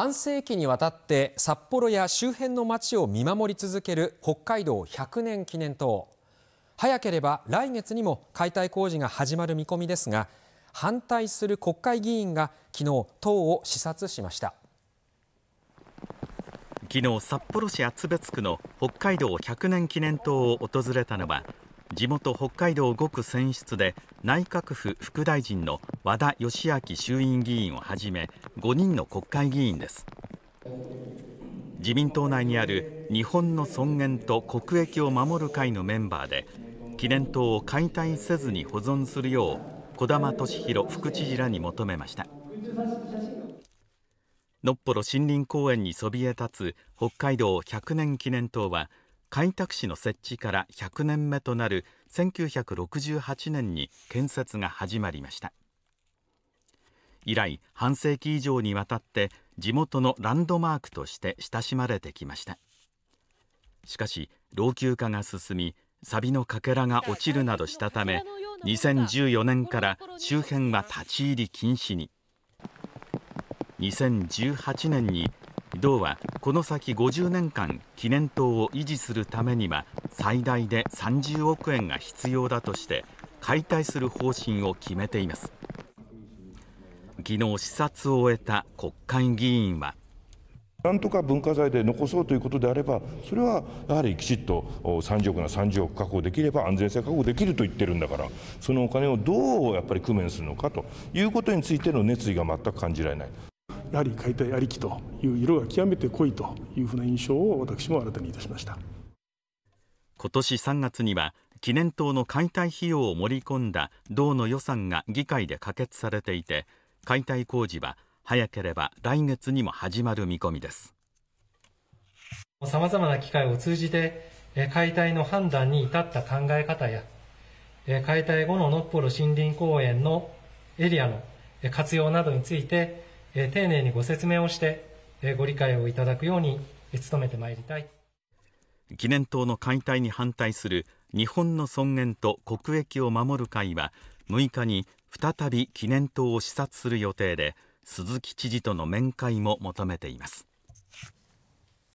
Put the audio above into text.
半世紀にわたって札幌や周辺の街を見守り続ける北海道100年記念塔早ければ来月にも解体工事が始まる見込みですが反対する国会議員が昨日党を視察しました昨日札幌市厚別区の北海道100年記念塔を訪れたのは地元北海道5区選出で内閣府副大臣の和田義明衆院議員をはじめ5人の国会議員です自民党内にある日本の尊厳と国益を守る会のメンバーで記念塔を解体せずに保存するよう児玉俊弘副知事らに求めましたのっぽろ森林公園にそびえ立つ北海道100年記念塔は開拓市の設置から100年目となる1968年に建設が始まりました以来半世紀以上にわたって地元のランドマークとして親しまれてきましたしかし老朽化が進みサビのかけらが落ちるなどしたため2014年から周辺は立ち入り禁止に2018年に道はこの先50年間記念塔を維持するためには最大で30億円が必要だとして解体する方針を決めています昨日視察を終えた国会議員はなんとか文化財で残そうということであれば、それはやはりきちっと30億な30億確保できれば安全性確保できると言ってるんだから、そのお金をどうやっぱり工面するのかということについての熱意が全く感じられない。やはり解体ありきという色が極めて濃いというふうな印象を私も新たにいたしました今年3月には記念塔の解体費用を盛り込んだ道の予算が議会で可決されていて解体工事は早ければ来月にも始まる見込みですさまざまな機会を通じて解体の判断に至った考え方や解体後のノッポル森林公園のエリアの活用などについて丁寧にご説明をして、ご理解をいただくように努めてまいりたい。記念塔の解体に反対する日本の尊厳と国益を守る会は6日に再び記念塔を視察する予定で鈴木知事との面会も求めています